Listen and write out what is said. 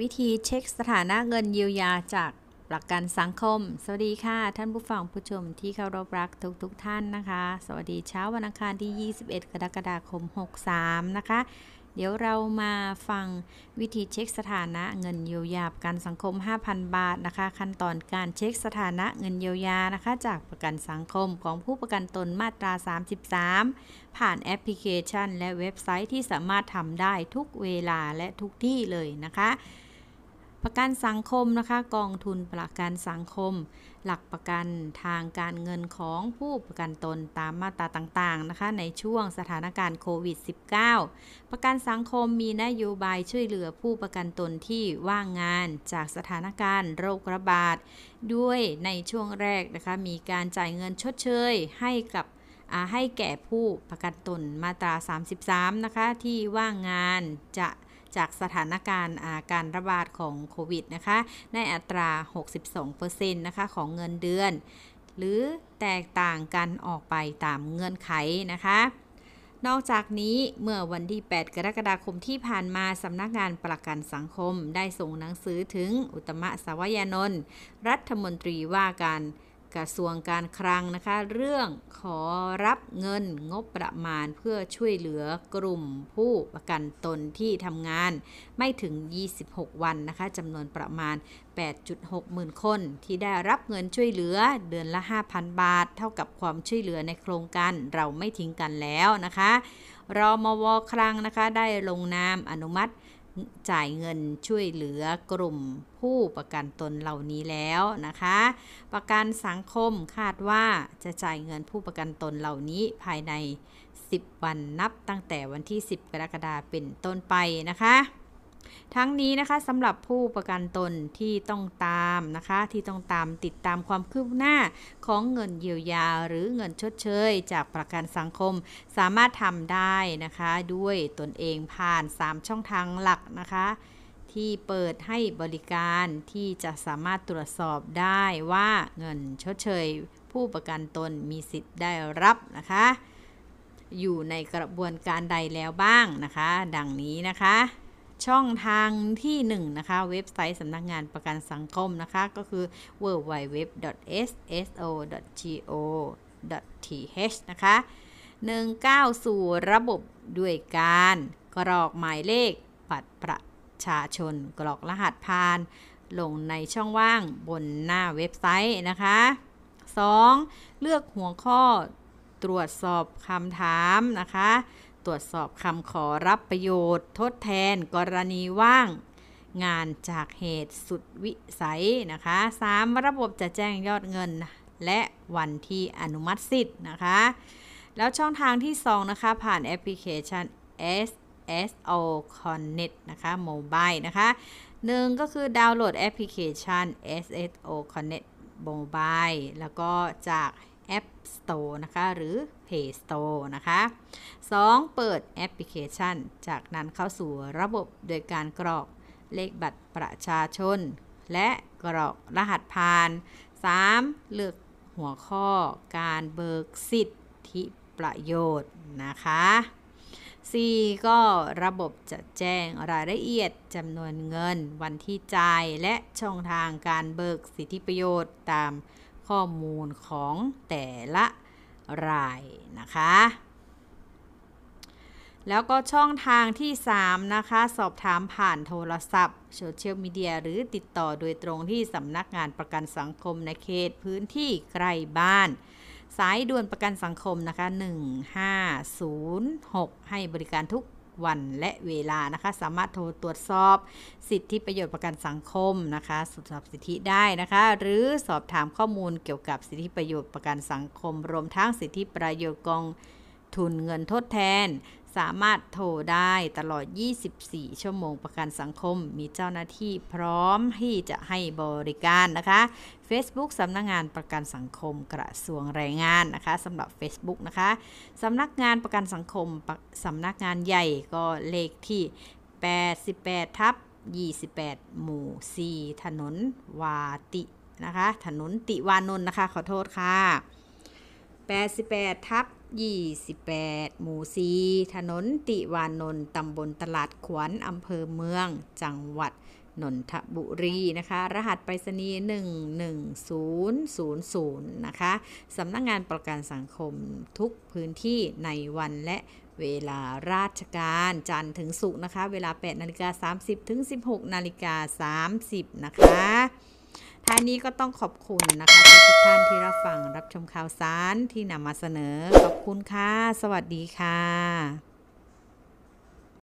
วิธีเช็คสถานะเงินเยียวยาจากหลักการสังคม สวัสดีค่ะท่านผู้ฟังผู้ชมที่เคารพรักทุกุกท่านนะคะ สวัสดีเช้าวันอังคารที่ 21กรกฎาคม63 นะคะ เดี๋ยวเรามาฟังวิธีเช็คสถานะเงินเยียวยาประกันสังคม 5,000 บาทนะคะ ขั้นตอนการเช็คสถานะเงินเยียวยานะคะ จากประกันสังคมของผู้ประกันตนมาตรา 33 ผ่านแอปพลิเคชัน และเว็บไซต์ที่สามารถทำได้ทุกเวลาและทุกที่เลยนะคะประกันสังคมนะคะกองทุนประกันสังคม หลักประกันทางการเงินของผู้ประกันตนตามมาตราต่าง ๆ นะคะ ในช่วงสถานการณ์โควิด -19 ประกันสังคมมีนโยบายช่วยเหลือผู้ประกันตนที่ว่างงานจากสถานการณ์โรคระบาดด้วยในช่วงแรก นะคะ มีการจ่ายเงินชดเชย ให้กับให้แก่ผู้ประกันตนมาตรา 33 นะคะ ที่ว่างงานจะจากสถานการณ์าการระบาดของโควิดนะคะในอัตรา 62%นะคะของเงินเดือน หรือแตกต่างกันออกไปตามเงื่อนไขนะคะ นอกจากนี้เมื่อวันที่ 8 กรกฎาคมที่ผ่านมาสำนักงานประกันสังคมได้ส่งหนังสือถึงอุตมะสาวยานนท์รัฐมนตรีว่าการกระทรวงการคลังนะคะ เรื่องขอรับเงินงบประมาณเพื่อช่วยเหลือกลุ่มผู้ประกันตนที่ทำงานไม่ถึง 26 วันนะคะจำนวนประมาณ 8.6หมื่นคนที่ได้รับเงินช่วยเหลือเดือนละ 5,000 บาท เท่ากับความช่วยเหลือในโครงการเราไม่ทิ้งกันแล้วนะคะรอมวคลังนะคะได้ลงนามอนุมัติจ่ายเงินช่วยเหลือกลุ่มผู้ประกันตนเหล่านี้แล้วนะคะ ประกันสังคมคาดว่าจะจ่ายเงินผู้ประกันตนเหล่านี้ภายใน 10 วันนับตั้งแต่วันที่ 10 กรกฎาคมเป็นต้นไปนะคะทั้งนี้นะคะสำหรับผู้ประกันตนที่ต้องตามนะคะที่ต้องตามติดตามความคืบหน้าของเงินเยียวยา หรือเงินชดเชยจากประกันสังคมสามารถทำได้นะคะ ด้วยตนเองผ่าน 3 ช่องทางหลักนะคะ ที่เปิดให้บริการที่จะสามารถตรวจสอบได้ว่าเงินชดเชยผู้ประกันตนมีสิทธิ์ได้รับนะคะ อยู่ในกระบวนการใดแล้วบ้างนะคะ ดังนี้นะคะช่องทางที่1นนะคะเว็บไซต์สำนักงงานประกันสังคมนะคะ ก็คือ www.sso.go.th นะคะ 1 9สู่ระบบด้วยการกรอกหมายเลขบัตรประชาชนกรอกรหัสผ่าน ลงในช่องว่างบนหน้าเว็บไซต์นะคะ 2. เลือกหัวข้อตรวจสอบคำถามนะคะตรวจสอบคำขอรับประโยชน์ทดแทนกรณีว่าง งานจากเหตุสุดวิสัยนะคะ 3. ระบบจะแจ้งยอดเงินและวันที่อนุมัติสิทธิ์นะคะ แล้วช่องทางที่2นะคะ ผ่านแอปพลิเคชัน SSO Connect นะคะ โมบายนะคะหนึ่งก็คือดาวน์โหลดแอปพลิเคชัน SSO Connect Mobile แล้วก็จาก App Store นะคะ หรือ Play Store นะคะ 2. เปิดแอปพลิเคชันจากนั้นเข้าสู่ระบบโดยการกรอกเลขบัตรประชาชน และกรอกรหัสผ่าน 3. เลือกหัวข้อการเบิกสิทธิประโยชน์นะคะ 4. ก็ระบบจะแจ้งรายละเอียดจำนวนเงินวันที่จ่ายและช่องทางการเบิกสิทธิประโยชน์ตามข้อมูลของแต่ละรายนะคะ แล้วก็ช่องทางที่ 3 นะคะ สอบถามผ่านโทรศัพท์โซเชียลมีเดียหรือติดต่อโดยตรงที่สำนักงานประกันสังคมในเขตพื้นที่ใกล้บ้านสายด่วนประกันสังคมนะคะ 1506 ให้บริการทุกวัน และเวลา นะคะ สามารถโทรตรวจสอบสิทธิประโยชน์ประกันสังคม นะคะสอบสิทธิได้นะคะ หรือสอบถามข้อมูลเกี่ยวกับสิทธิประโยชน์ประกันสังคม รวมทั้ง สิทธิประโยชน์กอง ทุนเงิน ทด แทนสามารถโทรได้ตลอด 24 ชั่วโมงประกันสังคม มีเจ้าหน้าที่พร้อมที่จะให้บริการนะคะ Facebook สำนักงงานประกันสังคมกระทรวงแรงงานนะคะสำหรับ Facebook นะคะ สำนักงานประกันสังคม สำนักงานใหญ่ก็เลขที่ 88 ทับ 28 หมู่ 4 ถนน วาตินะคะ ถนนติวานนท์นะคะขอโทษค่ะ 88 ทับ28 หมู่4ีถนน ติวานนท์ ตำบลตลาดขวัญ อำเภอเมือง จังหวัดนนทบุรีนะคะ รหัสไปรษณีย์ 11000 นะคะ สำนักงงานประกันสังคมทุกพื้นที่ในวันและเวลาราชการจันทร์ถึงศุกร์นะคะ เวลา 8 นาฬิกา 30 ถึง 16 นาฬิกา 30 นะคะท้ายนี้ก็ต้องขอบคุณนะคะทุกท่านที่รับฟังรับชมข่าวสารที่นำมาเสนอ ขอบคุณค่ะ สวัสดีค่ะ